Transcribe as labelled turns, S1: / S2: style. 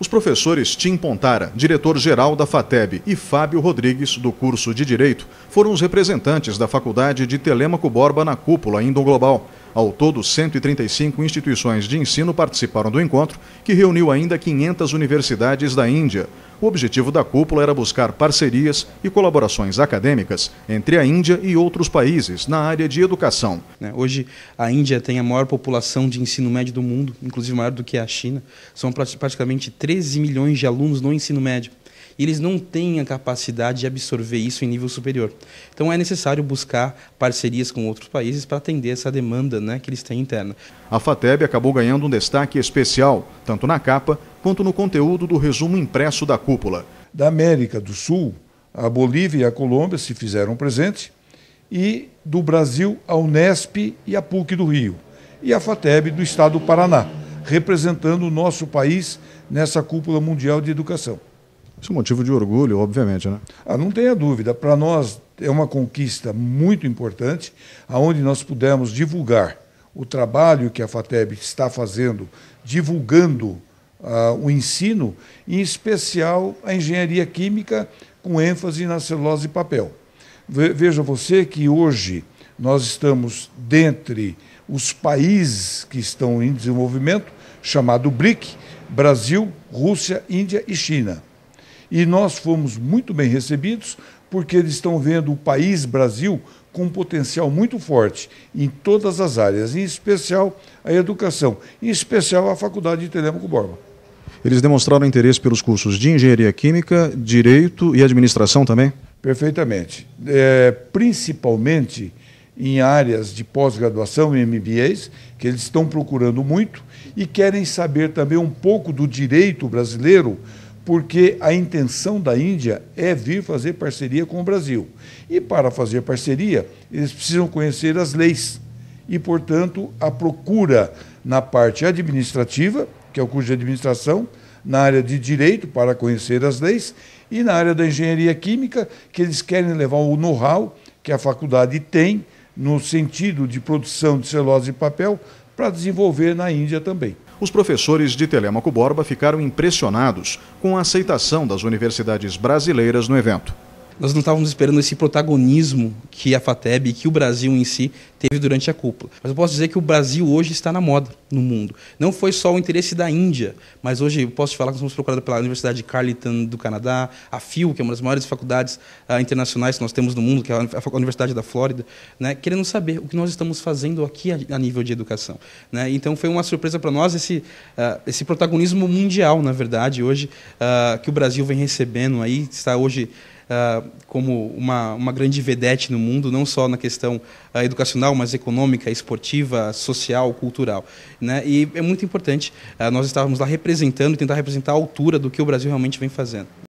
S1: Os professores Tim Pontara, diretor-geral da FATEB, e Fábio Rodrigues, do curso de Direito, foram os representantes da Faculdade de Telemaco Borba na cúpula global. Ao todo, 135 instituições de ensino participaram do encontro, que reuniu ainda 500 universidades da Índia. O objetivo da cúpula era buscar parcerias e colaborações acadêmicas entre a Índia e outros países na área de educação. Né, hoje,
S2: a Índia tem a maior população de ensino médio do mundo, inclusive maior do que a China. São praticamente 13 milhões de alunos no ensino médio e eles não têm a capacidade de absorver isso em nível superior. Então é necessário buscar parcerias com outros países para atender essa demanda
S1: né, que eles têm interna. A FATEB acabou ganhando um destaque especial, tanto na capa quanto
S3: no conteúdo do resumo impresso da cúpula. Da América do Sul, a Bolívia e a Colômbia se fizeram presente, e do Brasil, a Unesp e a PUC do Rio, e a FATEB do Estado do Paraná, representando o nosso país nessa cúpula mundial de educação. Isso é um motivo de orgulho, obviamente, né? Ah, não tenha dúvida. Para nós é uma conquista muito importante, aonde nós pudemos divulgar o trabalho que a FATEB está fazendo, divulgando ah, o ensino, em especial a engenharia química, com ênfase na celulose e papel. Veja você que hoje nós estamos dentre os países que estão em desenvolvimento, chamado BRIC, Brasil, Rússia, Índia e China. E nós fomos muito bem recebidos, porque eles estão vendo o país Brasil com um potencial muito forte em todas as áreas, em especial a educação, em especial a Faculdade de Telemaco Borba. Eles
S1: demonstraram interesse pelos cursos de Engenharia Química, Direito e Administração também?
S3: Perfeitamente. É, principalmente em áreas de pós-graduação e MBAs, que eles estão procurando muito, e querem saber também um pouco do direito brasileiro porque a intenção da Índia é vir fazer parceria com o Brasil. E para fazer parceria, eles precisam conhecer as leis. E, portanto, a procura na parte administrativa, que é o curso de administração, na área de direito, para conhecer as leis, e na área da engenharia química, que eles querem levar o know-how que a faculdade tem no sentido de produção de celulose e papel para desenvolver na Índia também. Os professores de Telemaco Borba ficaram
S1: impressionados com a aceitação das universidades brasileiras no evento nós não estávamos
S2: esperando esse protagonismo que a FATEB e que o Brasil em si teve durante a cúpula. Mas eu posso dizer que o Brasil hoje está na moda no mundo. Não foi só o interesse da Índia, mas hoje eu posso te falar que nós somos procurados pela Universidade de Carleton do Canadá, a FIU, que é uma das maiores faculdades uh, internacionais que nós temos no mundo, que é a Universidade da Flórida, né, querendo saber o que nós estamos fazendo aqui a, a nível de educação. Né? Então foi uma surpresa para nós esse, uh, esse protagonismo mundial, na verdade, hoje, uh, que o Brasil vem recebendo aí, está hoje ah, como uma, uma grande vedete no mundo, não só na questão uh, educacional, mas econômica, esportiva, social, cultural. Né? E é muito importante uh, nós estarmos lá representando, tentar representar a altura do que o Brasil realmente vem fazendo.